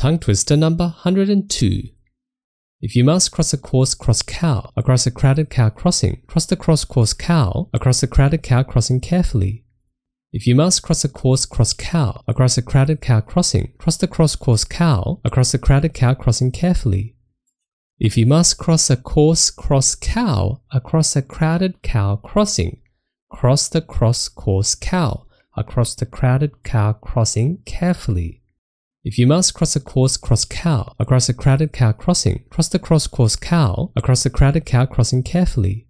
Tongue twister number 102. If you must cross a course cross cow across a crowded cow crossing, cross the cross course cow across a crowded cow crossing carefully. If you must cross a course cross cow across a crowded cow crossing, cross the cross course cow across the crowded cow crossing carefully. If you must cross a course cross cow across a crowded cow crossing, cross the cross course cow across the crowded cow crossing carefully. If you must cross a course cross cow across a crowded cow crossing, cross the cross course cow across the crowded cow crossing carefully.